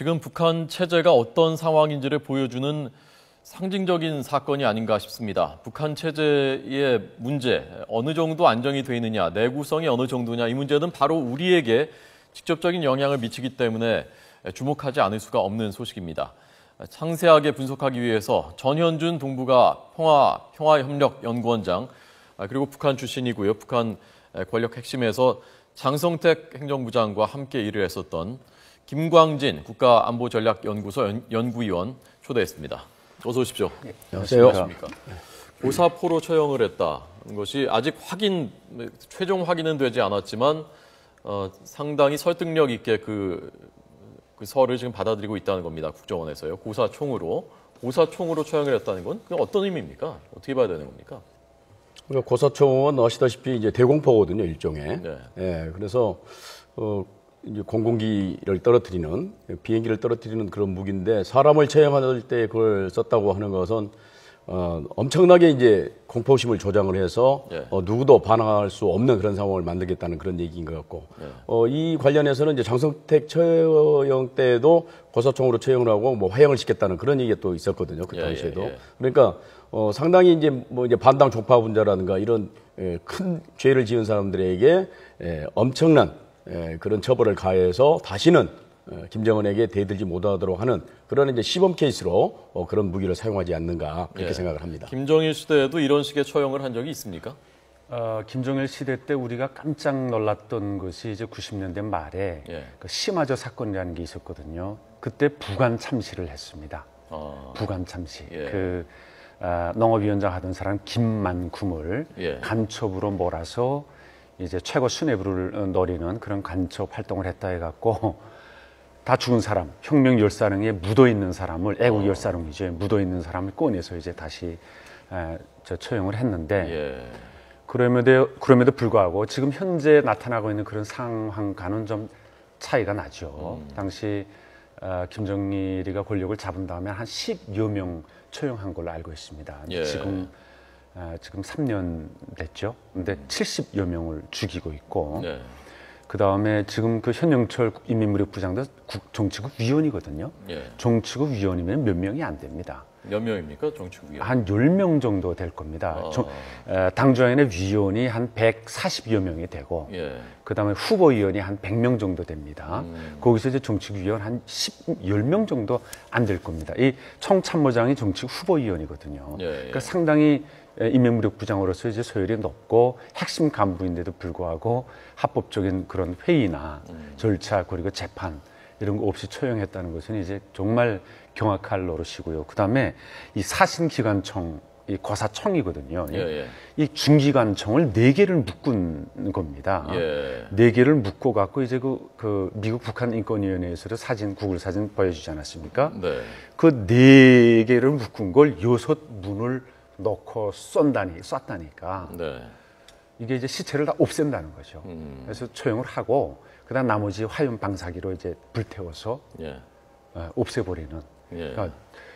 지금 북한 체제가 어떤 상황인지를 보여주는 상징적인 사건이 아닌가 싶습니다. 북한 체제의 문제, 어느 정도 안정이 되어 있느냐, 내구성이 어느 정도냐, 이 문제는 바로 우리에게 직접적인 영향을 미치기 때문에 주목하지 않을 수가 없는 소식입니다. 상세하게 분석하기 위해서 전현준 동북아 평화, 평화협력연구원장, 그리고 북한 출신이고요. 북한 권력 핵심에서 장성택 행정부장과 함께 일을 했었던 김광진 국가안보전략연구소 연구위원 초대했습니다. 어서 오십시오. 네, 안녕하십니까 고사포로 처형을 했다는 것이 아직 확인, 최종 확인은 되지 않았지만 어, 상당히 설득력 있게 그, 그 설을 지금 받아들이고 있다는 겁니다. 국정원에서요. 고사총으로. 고사총으로 처형을 했다는 건 어떤 의미입니까? 어떻게 봐야 되는 겁니까? 고사총은 아시다시피 이제 대공포거든요, 일종의. 네. 예, 그래서 어, 이제 공공기를 떨어뜨리는 비행기를 떨어뜨리는 그런 무기인데 사람을 처형할 때 그걸 썼다고 하는 것은 어, 엄청나게 이제 공포심을 조장을 해서 예. 어, 누구도 반항할 수 없는 그런 상황을 만들겠다는 그런 얘기인 것 같고 예. 어, 이 관련해서는 이제 장성택 처형 때도 에 고사총으로 처형을 하고 뭐 화형을 시켰다는 그런 얘기가 또 있었거든요 그 예, 예, 당시에도 예, 그러니까 어, 상당히 이제 뭐 이제 반당 종파 분자라든가 이런 에, 예, 큰 죄를 지은 사람들에게 에, 엄청난 예, 그런 처벌을 가해서 다시는 예, 김정은에게 대들지 못하도록 하는 그런 이제 시범 케이스로 어, 그런 무기를 사용하지 않는가 그렇게 예. 생각을 합니다. 김정일 시대에도 이런 식의 처형을 한 적이 있습니까? 어, 김정일 시대 때 우리가 깜짝 놀랐던 것이 이제 90년대 말에 예. 그 심화저 사건이라는 게 있었거든요. 그때 부관 참시를 했습니다. 아. 부관 참시. 예. 그 어, 농업위원장 하던 사람 김만kum을 예. 간첩으로 몰아서 이제 최고 수뇌부를 어, 노리는 그런 간첩 활동을 했다 해갖고 다 죽은 사람, 혁명 열사릉에 묻어 있는 사람을 애국 열사릉이죠. 묻어 있는 사람을 꺼내서 이제 다시 에, 저 처형을 했는데 예. 그럼에도 그럼에도 불구하고 지금 현재 나타나고 있는 그런 상황과는 좀 차이가 나죠. 음. 당시 어, 김정일이가 권력을 잡은 다음에 한 10여 명 처형한 걸로 알고 있습니다. 예. 지금 아, 지금 3년 됐죠. 근데 70여 음. 명을 죽이고 있고 네. 그 다음에 지금 그 현영철 인민무력 부장도 국, 정치국 위원이거든요. 예. 정치국 위원이면 몇 명이 안 됩니다. 몇 명입니까? 정치국 위원? 한 10명 정도 될 겁니다. 어. 정, 에, 당조연의 위원이 한 140여 명이 되고, 예. 그 다음에 후보위원이 한 100명 정도 됩니다. 음. 거기서 이제 정치국 위원 한 10, 10명 정도 안 될 겁니다. 이총참모장이 정치국 후보위원이거든요. 예, 그러니까 예. 상당히 예, 인명무력 부장으로서 이제 소율이 높고 핵심 간부인데도 불구하고 합법적인 그런 회의나 음. 절차 그리고 재판 이런 거 없이 처형했다는 것은 이제 정말 경악할 노릇이고요. 그다음에 이 사신기관청 이 과사청이거든요. 예, 예. 이 중기관청을 네 개를 묶은 겁니다. 예. 네 예. 개를 묶어 갖고 이제 그, 그 미국 북한 인권위원회에서 도 사진 구글 사진 보여주지 않았습니까? 네. 그 네 개를 묶은 걸 여섯 문을 넣고 쏜다니 쐈다니까 네. 이게 이제 시체를 다 없앤다는 거죠. 음. 그래서 처형을 하고 그다음 나머지 화염 방사기로 이제 불태워서 예. 어, 없애버리는. 예. 그러니까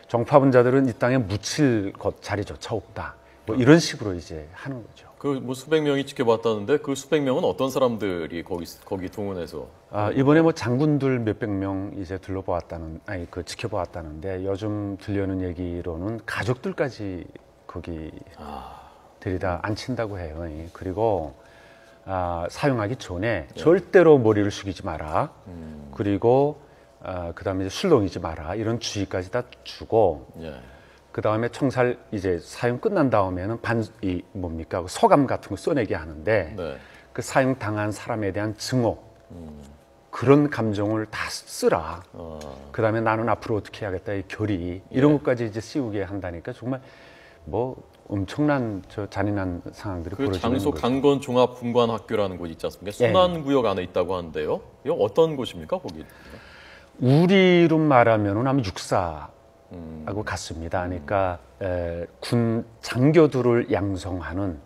정파분자들은 이 땅에 묻힐 것 자리조차 없다. 뭐 아. 이런 식으로 이제 하는 거죠. 그 뭐 수백 명이 지켜봤다는데 그 수백 명은 어떤 사람들이 거기 거기 동원해서? 아 이번에 뭐 장군들 몇백 명 이제 둘러보았다는 아니 그 지켜보았다는데 요즘 들려는 얘기로는 가족들까지 거기 아. 들이다 앉힌다고 해요. 예. 그리고 아, 사용하기 전에 네. 절대로 머리를 숙이지 마라. 음. 그리고 아, 그다음에 이제 술렁이지 마라. 이런 주의까지 다 주고 네. 그다음에 청살 이제 사용 끝난 다음에는 반 이 뭡니까 그 소감 같은 거 써내게 하는데 네. 그 사용 당한 사람에 대한 증오 음. 그런 감정을 다 쓰라. 어. 그다음에 나는 앞으로 어떻게 해야겠다 이 결의 이런 예. 것까지 이제 씌우게 한다니까 정말 뭐 엄청난 저 잔인한 상황들이 그 벌어지는 장소 강건 종합 분관 학교라는 곳이 있지 않습니까? 예. 순환 구역 안에 있다고 하는데요. 이 어떤 곳입니까? 거기 우리로 말하면은 아마 육사하고 음. 같습니다. 그러니까 에, 군 장교들을 양성하는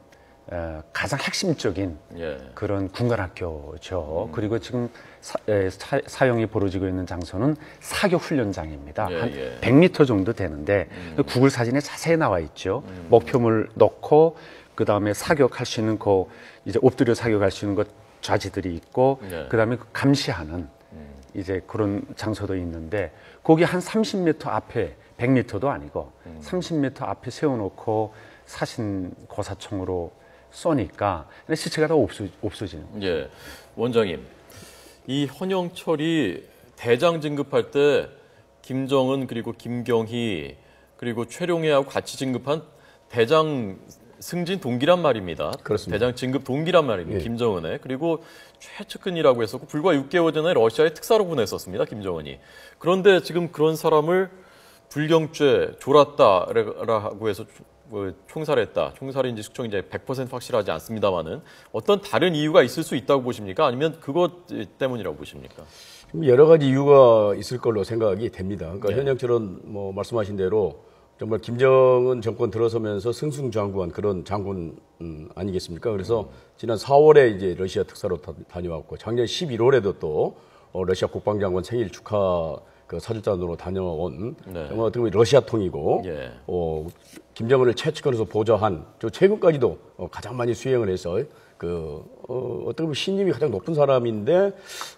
어, 가장 핵심적인 예. 그런 군관학교죠. 음. 그리고 지금 사, 에, 사, 용이 벌어지고 있는 장소는 사격 훈련장입니다. 예, 한 예. 100m 정도 되는데 음. 그 구글 사진에 자세히 나와 있죠. 음. 목표물 넣고 그 다음에 사격할 수 있는 그 이제 엎드려 사격할 수 있는 것 좌지들이 있고 예. 그 다음에 감시하는 음. 이제 그런 장소도 있는데 거기 한 30m 앞에 100m도 아니고 30m 음. 앞에 세워놓고 사신 고사총으로 써니까 시체가 다 없어, 없어지는 거죠. 예. 원장님, 이 헌영철이 대장 진급할 때 김정은 그리고 김경희 그리고 최룡해하고 같이 진급한 대장 승진 동기란 말입니다. 그렇습니다. 대장 진급 동기란 말입니다. 예. 김정은의. 그리고 최측근이라고 했었고 불과 6개월 전에 러시아의 특사로 보냈었습니다. 김정은이. 그런데 지금 그런 사람을 불경죄, 졸았다라고 해서 뭐 총살했다, 총살인지 숙청인지 100% 확실하지 않습니다만은 어떤 다른 이유가 있을 수 있다고 보십니까? 아니면 그것 때문이라고 보십니까? 여러 가지 이유가 있을 걸로 생각이 됩니다. 그러니까 네. 현역철은 뭐 말씀하신 대로 정말 김정은 정권 들어서면서 승승장구한 그런 장군 음, 아니겠습니까? 그래서 음. 지난 4월에 이제 러시아 특사로 다, 다녀왔고 작년 11월에도 또 어, 러시아 국방장관 생일 축하 그 사절단으로 다녀온 네. 정말 어떻게 보면 러시아통이고 예. 어, 김정은을 최측근에서 보좌한 저 최근까지도 어, 가장 많이 수행을 해서 그 어, 어떻게 보면 신임이 가장 높은 사람인데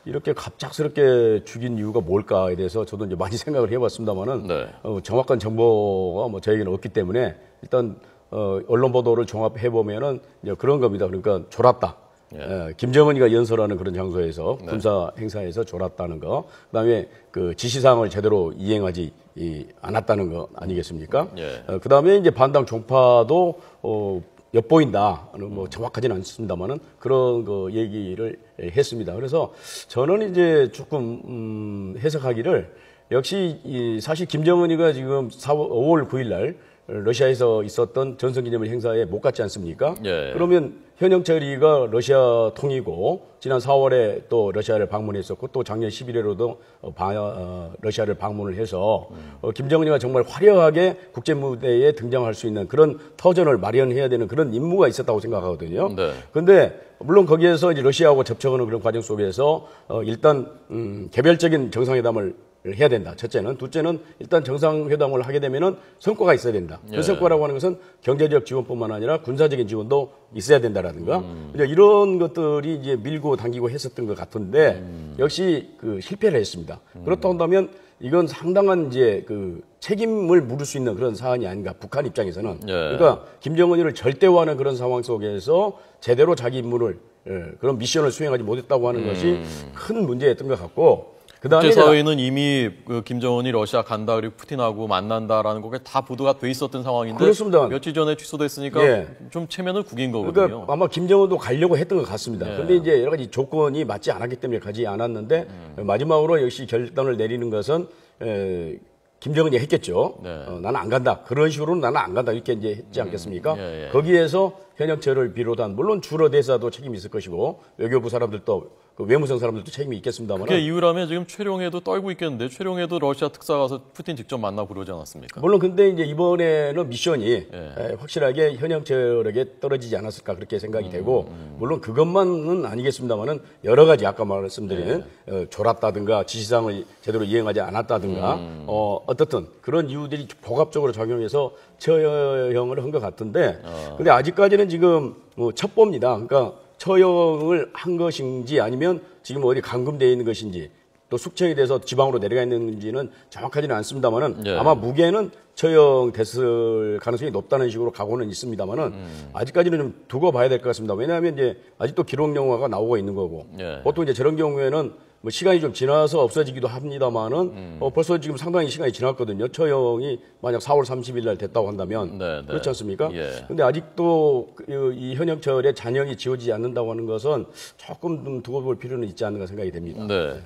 이렇게 갑작스럽게 죽인 이유가 뭘까에 대해서 저도 이제 많이 생각을 해봤습니다만은 네. 어, 정확한 정보가 뭐 저에게는 없기 때문에 일단 어, 언론 보도를 종합해 보면은 그런 겁니다. 그러니까 졸았다. 예. 예 김정은이가 연설하는 그런 장소에서 네. 군사 행사에서 졸았다는 거, 그다음에 그 지시사항을 제대로 이행하지 이, 않았다는 거 아니겠습니까? 예. 어, 그다음에 이제 반당 종파도 어, 엿보인다. 뭐 정확하지는 않습니다만은 그런 거 얘기를 했습니다. 그래서 저는 이제 조금 음, 해석하기를 역시 이 사실 김정은이가 지금 4 5월 9일 날 러시아에서 있었던 전선기념일 행사에 못 갔지 않습니까? 예. 그러면 현영철이가 러시아 통이고 지난 4월에 또 러시아를 방문했었고 또 작년 11월에도 어, 어, 러시아를 방문을 해서 어, 김정은이가 정말 화려하게 국제 무대에 등장할 수 있는 그런 터전을 마련해야 되는 그런 임무가 있었다고 생각하거든요. 그런데 네. 물론 거기에서 이제 러시아하고 접촉하는 그런 과정 속에서 어, 일단 음, 개별적인 정상회담을 해야 된다. 첫째는 둘째는 일단 정상회담을 하게 되면은 성과가 있어야 된다. 그 예. 그 성과라고 하는 것은 경제적 지원뿐만 아니라 군사적인 지원도 있어야 된다라든가 음. 이런 것들이 이제 밀고 당기고 했었던 것 같은데 음. 역시 그 실패를 했습니다. 음. 그렇다 한다면 이건 상당한 이제 그 책임을 물을 수 있는 그런 사안이 아닌가 북한 입장에서는 예. 그러니까 김정은이를 절대화하는 그런 상황 속에서 제대로 자기 임무를 예, 그런 미션을 수행하지 못했다고 하는 것이 음. 큰 문제였던 것 같고. 그다음에 국제사회는 이미 그 김정은이 러시아 간다 그리고 푸틴하고 만난다라는 거에 다 보도가 돼 있었던 상황인데 그렇습니다. 며칠 전에 취소됐으니까 예. 좀 체면을 구긴 거거든요. 그러니까 아마 김정은도 가려고 했던 것 같습니다. 그런데 예. 이제 여러 가지 조건이 맞지 않았기 때문에 가지 않았는데 음. 마지막으로 역시 결단을 내리는 것은 에, 김정은이 했겠죠. 네. 어, 나는 안 간다. 그런 식으로는 나는 안 간다. 이렇게 이제 했지 음. 않겠습니까? 음, 예, 예. 거기에서 현역철를 비롯한 물론 주로 대사도 책임이 있을 것이고 외교부 사람들도 그 외무성 사람들도 책임이 있겠습니다만. 그게 이유라면 지금 최룡해도 떨고 있겠는데 최룡해도 러시아 특사 가서 푸틴 직접 만나고 그러지 않았습니까? 물론 근데 이제 이번에는 미션이 예. 확실하게 현영철에게 떨어지지 않았을까 그렇게 생각이 음, 되고 음. 음. 물론 그것만은 아니겠습니다만은 여러 가지 아까 말씀드린 예. 어, 졸았다든가 지시상을 제대로 이행하지 않았다든가 음, 음. 어, 어떻든 그런 이유들이 복합적으로 작용해서 처형을 한 것 같은데 어. 근데 아직까지는 지금 뭐 첩보입니다. 그러니까 처형을 한 것인지 아니면 지금 어디 감금되어 있는 것인지 또 숙청이 돼서 지방으로 내려가 있는지는 정확하지는 않습니다만은 예. 아마 무게는 처형됐을 가능성이 높다는 식으로 각오는 있습니다만은 음. 아직까지는 좀 두고 봐야 될 것 같습니다. 왜냐하면 이제 아직도 기록 영화가 나오고 있는 거고 예. 보통 이제 저런 경우에는 뭐 시간이 좀 지나서 없어지기도 합니다만은 음. 어, 벌써 지금 상당히 시간이 지났거든요. 처형이 만약 4월 30일 날 됐다고 한다면 네네. 네. 그렇지 않습니까? 그런데 예. 아직도 그, 이 현역철의 잔형이 지워지지 않는다고 하는 것은 조금 좀 두고 볼 필요는 있지 않는가 생각이 됩니다. 네. 네.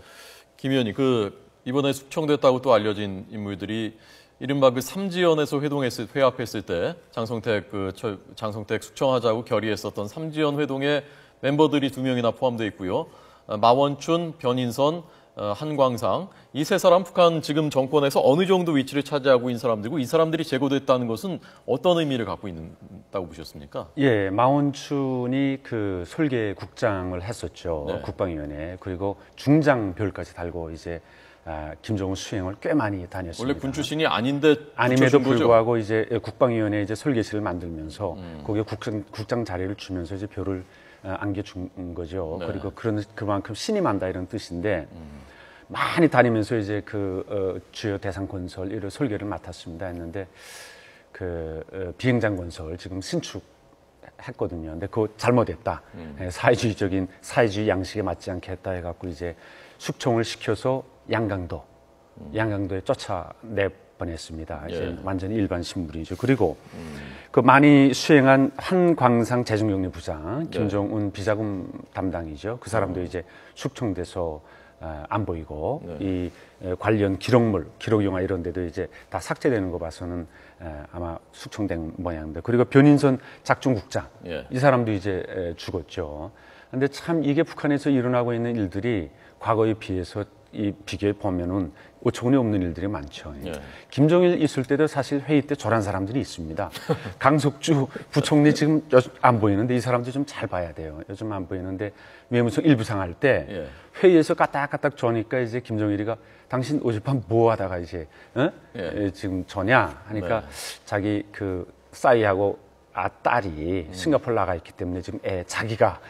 김 의원님 그 이번에 숙청됐다고 또 알려진 인물들이 이른바 그 삼지연에서 회동했을 회합했을 때 장성택 그 철, 장성택 숙청하자고 결의했었던 삼지연 회동에 멤버들이 두 명이나 포함돼 있고요. 어, 마원춘, 변인선, 어, 한광상 이 세 사람 북한 지금 정권에서 어느 정도 위치를 차지하고 있는 사람들이고 이 사람들이 제거됐다는 것은 어떤 의미를 갖고 있다고 보셨습니까? 예, 마원춘이 그 설계 국장을 했었죠 네. 국방위원회 그리고 중장별까지 달고 이제 아, 김정은 수행을 꽤 많이 다녔습니다. 원래 군 출신이 아닌데 아님에도 불구하고 거죠? 이제 예, 국방위원회 이제 설계실을 만들면서 음. 거기에 국장, 국장 자리를 주면서 이제 별을 어, 안겨준 거죠. 네. 그리고 그런 그만큼 신이 만다 이런 뜻인데 음. 많이 다니면서 이제 그 어, 주요 대상 건설 이런 설계를 맡았습니다 했는데 그 어, 비행장 건설 지금 신축 했거든요. 근데 그거 잘못했다. 음. 예, 사회주의적인 사회주의 양식에 맞지 않게 했다 해갖고 이제 숙청을 시켜서 양강도 음. 양강도에 쫓아내 뻔했습니다. 네. 이제 예. 완전히 일반 신물이죠. 그리고 음. 그 많이 수행한 한광상 재정경리 부장 네. 김정훈 예. 비자금 담당이죠. 그 사람도 음. 이제 숙청돼서 아, 안 보이고 예. 이 관련 기록물, 기록 영화 이런 데도 이제 다 삭제되는 거 봐서는 아마 숙청된 모양인데 그리고 변인선 작중국장 예. 이 사람도 이제 죽었죠. 근데 참 이게 북한에서 일어나고 있는 일들이 과거에 비해서 이 비교해 보면은 어처구니 없는 일들이 많죠. 예. 예. 김정일 있을 때도 사실 회의 때 저런 사람들이 있습니다. 강석주 부총리 지금 안 보이는데 이 사람들 좀잘 봐야 돼요. 요즘 안 보이는데 외무성 일부상 할때 예. 회의에서 까딱까딱 조니까 이제 김정일이가 당신 오젯한뭐 하다가 이제 어? 예. 예 지금 저냐 하니까 네. 자기 그 싸이하고 아, 딸이 음. 싱가폴 나가 있기 때문에 지금 애 자기가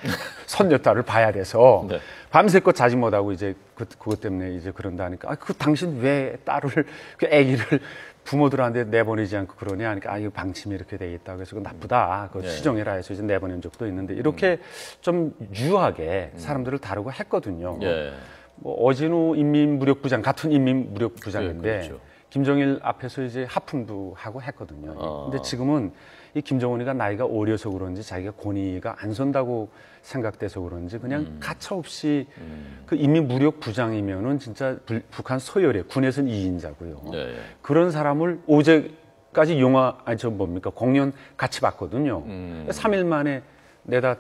손녀딸을 봐야 돼서 네. 밤새껏 자지 못하고 이제 그, 그것 때문에 이제 그런다 하니까 아, 그 당신 왜 딸을 그 애기를 부모들한테 내보내지 않고 그러냐 하니까 그러니까 아 이거 방침이 이렇게 돼 있다 그래서 그 나쁘다 그 네. 시정해라 해서 이제 내보낸 적도 있는데 이렇게 음. 좀 유하게 음. 사람들을 다루고 했거든요. 예. 뭐 어진우 인민무력부장 같은 인민무력부장인데 예, 네, 그렇죠. 김정일 앞에서 이제 하품도 하고 했거든요. 아. 근데 지금은 이 김정은이가 나이가 어려서 그런지 자기가 권위가 안 선다고 생각돼서 그런지 그냥 음. 가차없이 음. 그 이미 무력 부장이면은 진짜 불, 북한 서열에 군에서는 2인자고요. 네, 그런 사람을 어제까지 영화 아니 저 뭡니까 공연 같이 봤거든요. 음. 3일 만에 내다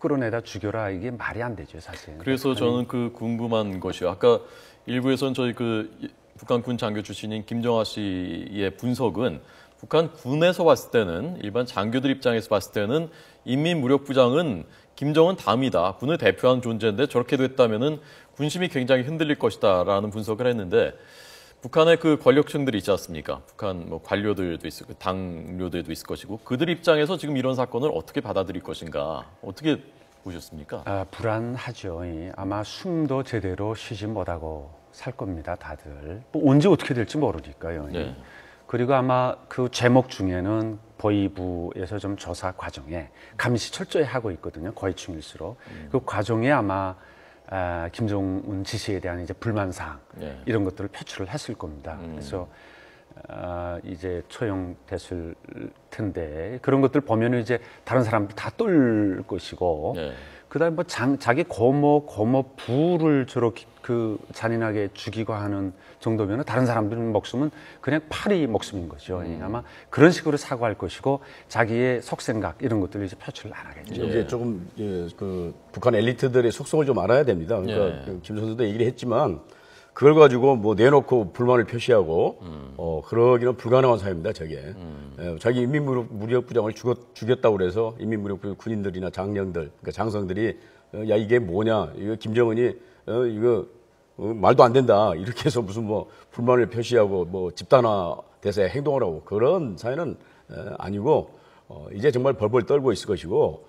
끌어내다 죽여라 이게 말이 안 되죠 사실. 그래서 저는 그 궁금한 것이요. 아까 일부에서는 저희 그 북한군 장교 출신인 김정아 씨의 분석은 북한 군에서 봤을 때는 일반 장교들 입장에서 봤을 때는 인민무력부장은 김정은 담이다. 군을 대표하는 존재인데 저렇게 됐다면은 군심이 굉장히 흔들릴 것이다라는 분석을 했는데 북한의 그 권력층들이 있지 않습니까? 북한 뭐 관료들도 있을 거 그 당료들도 있을 것이고 그들 입장에서 지금 이런 사건을 어떻게 받아들일 것인가 어떻게 보셨습니까? 아, 불안하죠. 아마 숨도 제대로 쉬지 못하고 살 겁니다. 다들 뭐 언제 어떻게 될지 모르니까요. 네. 그리고 아마 그 제목 중에는 보위부에서 좀 조사 과정에 감시 철저히 하고 있거든요. 거의중일수록 음. 그 과정에 아마 아, 김정은 지시에 대한 이제 불만 사항 네. 이런 것들을 표출을 했을 겁니다. 음. 그래서 아, 이제 처형됐을 텐데 그런 것들 보면은 이제 다른 사람들 다떨 것이고. 네. 그다음 뭐 장, 자기 고모고모 부를 저렇게 그 잔인하게 죽이고 하는 정도면 다른 사람들은 목숨은 그냥 파리 목숨인 거죠. 음. 아마 그런 식으로 사과할 것이고 자기의 속생각 이런 것들을 이제 표출을 안 하겠죠. 이게 예. 조금 예, 그 북한 엘리트들의 속성을 좀 알아야 됩니다. 그러니까 예. 그 김 선수도 얘기를 했지만 그걸 가지고 뭐 내놓고 불만을 표시하고 음. 어 그러기는 불가능한 사회입니다. 저게 음. 예, 에, 자기 인민무력부장을 죽었 죽였다고 그래서 인민무력부 군인들이나 장령들 그러니까 장성들이 어, 야 이게 뭐냐 이거 김정은이 어, 이거 어, 말도 안 된다 이렇게 해서 무슨 뭐 불만을 표시하고 뭐 집단화 돼서 행동하라고 그런 사회는 에, 어, 아니고 어, 이제 정말 벌벌 떨고 있을 것이고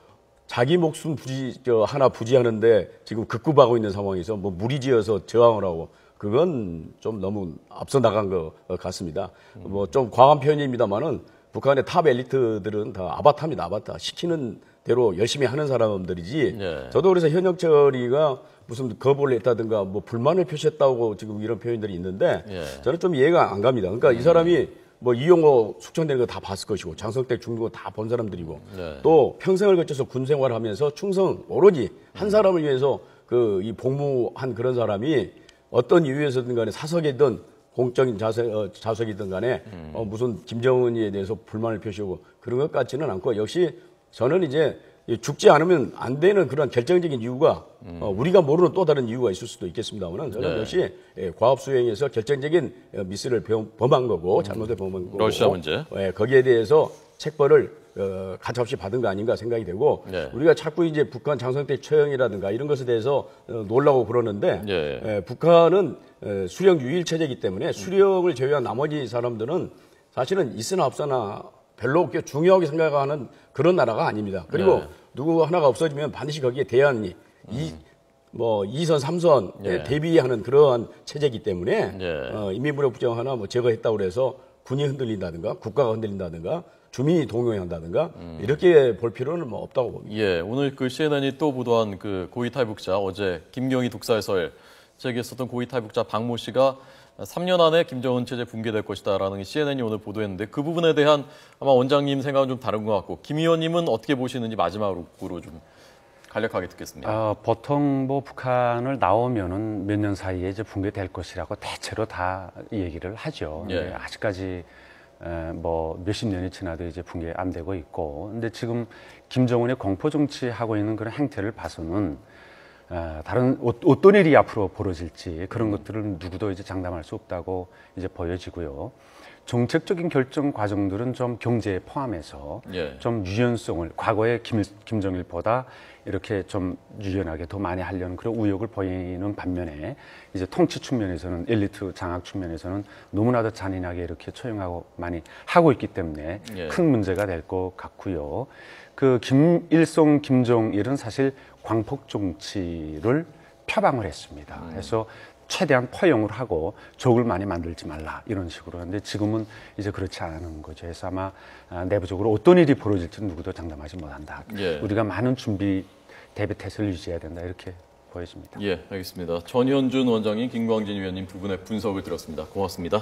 자기 목숨 부지 저 하나 부지하는데 지금 급급하고 있는 상황에서 뭐 무리지어서 저항을 하고 그건 좀 너무 앞서 나간 것 같습니다. 뭐 좀 과한 표현입니다만은 북한의 탑 엘리트들은 다 아바타입니다. 아바타 시키는 대로 열심히 하는 사람들이지. 네. 저도 그래서 현역철이가 무슨 거부를 했다든가뭐 불만을 표시했다고 지금 이런 표현들이 있는데 네. 저는 좀 이해가 안 갑니다. 그러니까 음. 이 사람이 뭐 이용호 숙청되는 거 다 봤을 것이고 장성택 중국어 다 본 사람들이고 네. 또 평생을 거쳐서 군 생활하면서 을 충성 오로지 한 사람을 위해서 그 이 복무한 그런 사람이 어떤 이유에서든 간에 사석이든 공적인 자석, 어, 자석이든 간에 어, 음. 어, 무슨 김정은이에 대해서 불만을 표시하고 그런 것 같지는 않고 역시 저는 이제 죽지 않으면 안 되는 그런 결정적인 이유가 음. 어, 우리가 모르는 또 다른 이유가 있을 수도 있겠습니다만은 저는 네. 역시 예, 과업 수행에서 결정적인 어, 미스를 범한 거고 잘못을 범한 거고 러시아 문제 예, 거기에 대해서 책벌을 어, 가차없이 받은 거 아닌가 생각이 되고 네. 우리가 자꾸 이제 북한 장성태 처형이라든가 이런 것에 대해서 어, 놀라고 그러는데 네. 에, 예, 북한은 에, 어, 수령 유일체제이기 때문에 수령을 제외한 나머지 사람들은 사실은 있으나 없으나 별로 없게 중요하게 생각하는 그런 나라가 아닙니다. 그리고 네. 누구 하나가 없어지면 반드시 거기에 대안이 음. 이, 뭐 2선, 3선에 예. 네. 대비하는 그러한 체제이기 때문에 예. 어, 인민무력 부정 하나 뭐 제거했다고 그래서 군이 흔들린다든가 국가가 흔들린다든가 주민이 동요한다든가 음. 이렇게 볼 필요는 뭐 없다고 봅니다. 예, 오늘 그 CNN이 또 보도한 그 고위 탈북자 어제 김경희 독사에서 제기했었던 고위 탈북자 박모 씨가 3년 안에 김정은 체제 붕괴될 것이다라는 CNN이 오늘 보도했는데 그 부분에 대한 아마 원장님 생각은 좀 다른 것 같고 김 의원님은 어떻게 보시는지 마지막으로 좀 간략하게 듣겠습니다. 어, 보통 뭐 북한을 나오면은 몇 년 사이에 이제 붕괴될 것이라고 대체로 다 얘기를 하죠. 예. 네, 아직까지 뭐 몇십 년이 지나도 이제 붕괴 안 되고 있고 근데 지금 김정은의 공포 정치 하고 있는 그런 행태를 봐서는 다른 어, 어떤 일이 앞으로 벌어질지 그런 음. 것들을 누구도 이제 장담할 수 없다고 이제 보여지고요. 정책적인 결정 과정들은 좀 경제에 포함해서 예. 좀 유연성을 과거에 김, 김정일보다 이렇게 좀 유연하게 더 많이 하려는 그런 우욕을 보이는 반면에 이제 통치 측면에서는 엘리트 장악 측면에서는 너무나도 잔인하게 이렇게 처형하고 많이 하고 있기 때문에 예. 큰 문제가 될 것 같고요. 그 김일성, 김정일은 사실 광폭 정치를 표방을 했습니다. 음. 그래서 최대한 포용을 하고 적을 많이 만들지 말라 이런 식으로 하는데 지금은 이제 그렇지 않은 거죠. 그래서 아마 아, 내부적으로 어떤 일이 벌어질지 누구도 장담하지 못한다. 예. 우리가 많은 준비 대비 태세를 유지해야 된다 이렇게 보여집니다. 예, 알겠습니다. 전현준 원장님, 김광진 위원님 두 분의 분석을 들었습니다. 고맙습니다.